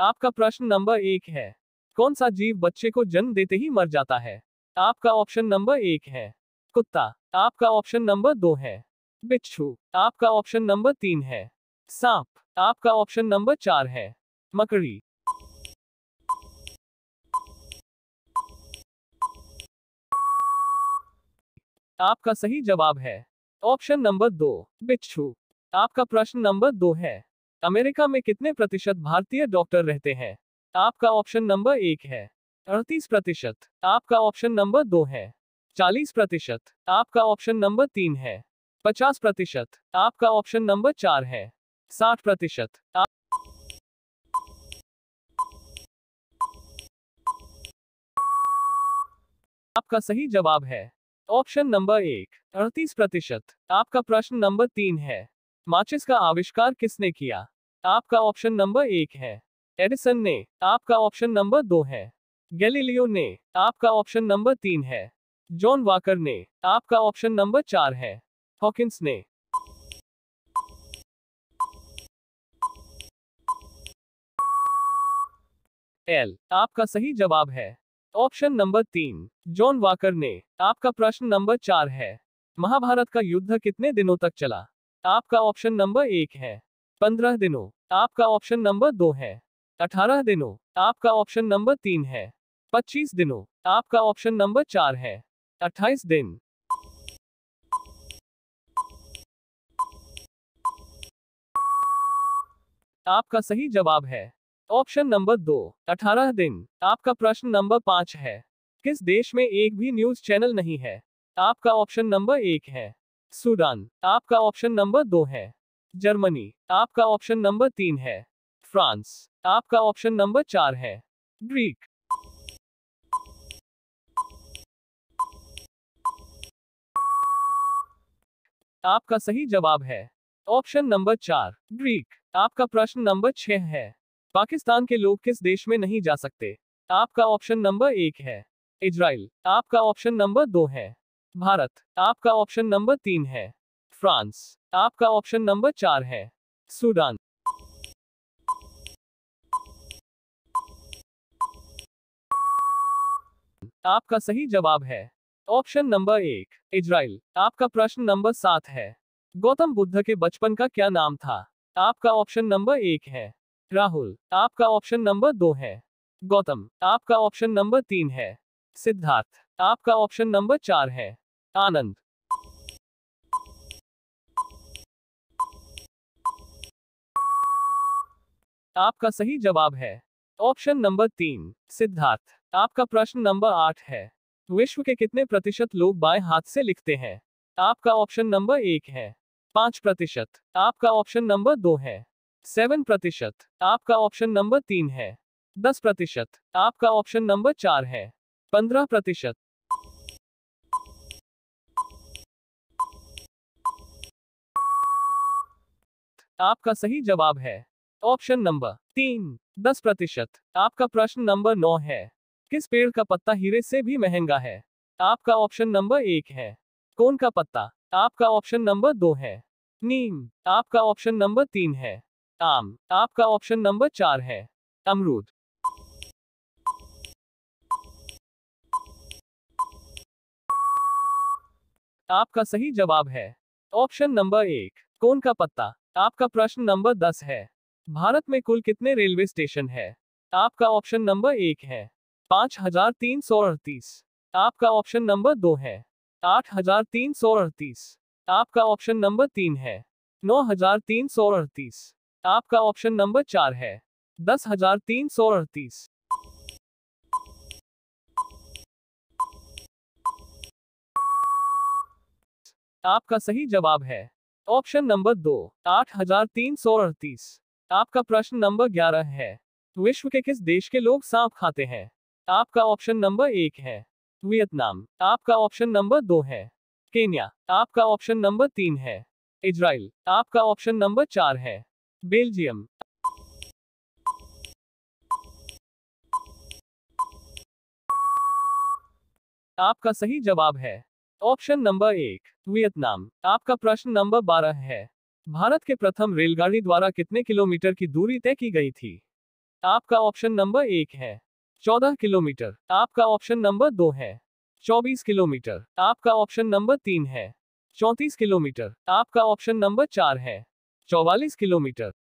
आपका प्रश्न नंबर एक है कौन सा जीव बच्चे को जन्म देते ही मर जाता है आपका ऑप्शन नंबर एक है कुत्ता आपका ऑप्शन नंबर दो है बिच्छू आपका ऑप्शन नंबर तीन है सांप आपका ऑप्शन नंबर चार है मकड़ी आपका सही जवाब है ऑप्शन नंबर दो बिच्छू आपका प्रश्न नंबर दो है अमेरिका में कितने प्रतिशत भारतीय डॉक्टर रहते हैं आपका ऑप्शन नंबर एक है अड़तीस प्रतिशत आपका ऑप्शन नंबर दो है चालीस प्रतिशत आपका ऑप्शन नंबर तीन है पचास प्रतिशत आपका ऑप्शन नंबर चार है साठ प्रतिशत आपका सही जवाब है ऑप्शन नंबर एक अड़तीस प्रतिशत आपका प्रश्न नंबर तीन है माचिस का आविष्कार किसने किया आपका ऑप्शन नंबर एक है एडिसन ने आपका ऑप्शन नंबर दो है गैलीलियो ने आपका ऑप्शन नंबर तीन है जॉन वाकर ने आपका ऑप्शन नंबर चार है हॉकिंस ने एल आपका सही जवाब है ऑप्शन नंबर तीन जॉन वाकर ने आपका प्रश्न नंबर चार है महाभारत का युद्ध कितने दिनों तक चला आपका ऑप्शन नंबर एक है पंद्रह दिनों आपका ऑप्शन नंबर दो है अठारह दिनों आपका ऑप्शन नंबर तीन है पच्चीस दिनों आपका ऑप्शन नंबर चार है अट्ठाईस दिन आपका सही जवाब है ऑप्शन नंबर दो अठारह दिन आपका प्रश्न नंबर पांच है किस देश में एक भी न्यूज चैनल नहीं है आपका ऑप्शन नंबर एक है सूडान आपका ऑप्शन नंबर दो है जर्मनी आपका ऑप्शन नंबर तीन है फ्रांस आपका ऑप्शन नंबर चार है ग्रीक आपका सही जवाब है ऑप्शन नंबर चार ग्रीक आपका प्रश्न नंबर छह है पाकिस्तान के लोग किस देश में नहीं जा सकते आपका ऑप्शन नंबर एक है इजराइल आपका ऑप्शन नंबर दो है भारत आपका ऑप्शन नंबर तीन है फ्रांस आपका ऑप्शन नंबर चार है सूडान आपका सही जवाब है ऑप्शन नंबर एक इजराइल आपका प्रश्न नंबर सात है गौतम बुद्ध के बचपन का क्या नाम था आपका ऑप्शन नंबर एक है राहुल आपका ऑप्शन नंबर दो है गौतम आपका ऑप्शन नंबर तीन है सिद्धार्थ आपका ऑप्शन नंबर चार है आनंद आपका सही जवाब है ऑप्शन नंबर तीन सिद्धार्थ आपका प्रश्न नंबर आठ है विश्व के कितने प्रतिशत लोग बाएं हाथ से लिखते हैं आपका ऑप्शन नंबर एक है पांच प्रतिशत आपका ऑप्शन नंबर दो है सेवन प्रतिशत आपका ऑप्शन नंबर तीन है दस प्रतिशत आपका ऑप्शन नंबर चार है पंद्रह प्रतिशत आपका सही जवाब है ऑप्शन नंबर तीन दस प्रतिशत आपका प्रश्न नंबर नौ है किस पेड़ का पत्ता हीरे से भी महंगा है आपका ऑप्शन नंबर एक है कौन का पत्ता आपका ऑप्शन नंबर दो है नीम आपका ऑप्शन नंबर तीन है आम आपका ऑप्शन नंबर चार है अमरूद आपका सही जवाब है ऑप्शन नंबर एक कौन का पत्ता आपका प्रश्न नंबर दस है भारत में कुल कितने रेलवे स्टेशन है आपका ऑप्शन नंबर एक है पांच हजार तीन सौ अड़तीस आपका ऑप्शन नंबर दो है आठ हजार तीन सौ अड़तीस आपका ऑप्शन नंबर तीन है नौ हजार तीन सौ अड़तीस आपका ऑप्शन नंबर चार है दस हजार तीन सौ अड़तीस आपका सही जवाब है ऑप्शन नंबर दो आठ हजार तीन सौ अड़तीस आपका प्रश्न नंबर ग्यारह है विश्व के किस देश के लोग सांप खाते हैं आपका ऑप्शन नंबर एक है वियतनाम आपका ऑप्शन नंबर दो है केन्या आपका ऑप्शन नंबर तीन है इजराइल आपका ऑप्शन नंबर चार है बेल्जियम आपका सही जवाब है ऑप्शन नंबर एक वियतनाम आपका प्रश्न नंबर बारह है भारत के प्रथम रेलगाड़ी द्वारा कितने किलोमीटर की दूरी तय की गई थी आपका ऑप्शन नंबर एक है चौदह किलोमीटर आपका ऑप्शन नंबर दो है चौबीस किलोमीटर आपका ऑप्शन नंबर तीन है चौंतीस किलोमीटर आपका ऑप्शन नंबर चार है चौवालीस किलोमीटर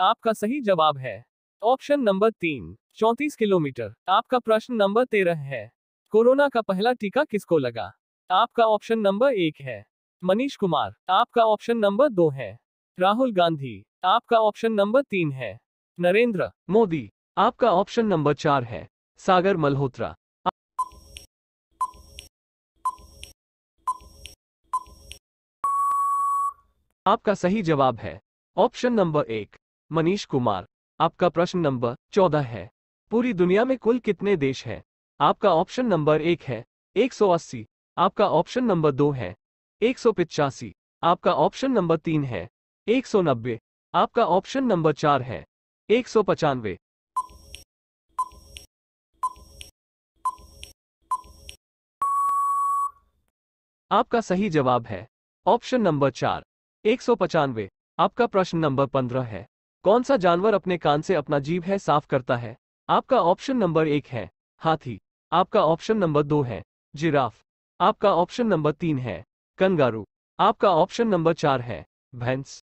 आपका सही जवाब है ऑप्शन नंबर तीन चौतीस किलोमीटर आपका प्रश्न नंबर तेरह है कोरोना का पहला टीका किसको लगा आपका ऑप्शन नंबर एक है मनीष कुमार आपका ऑप्शन नंबर दो है राहुल गांधी आपका ऑप्शन नंबर तीन है नरेंद्र मोदी आपका ऑप्शन नंबर चार है सागर मल्होत्रा आपका सही जवाब है ऑप्शन नंबर एक मनीष कुमार आपका प्रश्न नंबर चौदह है पूरी दुनिया में कुल कितने देश हैं आपका ऑप्शन नंबर एक है 180 आपका ऑप्शन नंबर दो है एक आपका ऑप्शन नंबर तीन है एक आपका ऑप्शन नंबर चार है एक सौ पचानवे आपका सही जवाब है ऑप्शन नंबर चार एक सौ पचानवे आपका प्रश्न नंबर पंद्रह है कौन सा जानवर अपने कान से अपना जीव है साफ करता है आपका ऑप्शन नंबर एक है हाथी आपका ऑप्शन नंबर दो है जिराफ आपका ऑप्शन नंबर तीन है कंगारू आपका ऑप्शन नंबर चार है भैंस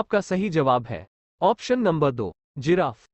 आपका सही जवाब है ऑप्शन नंबर दो जिराफ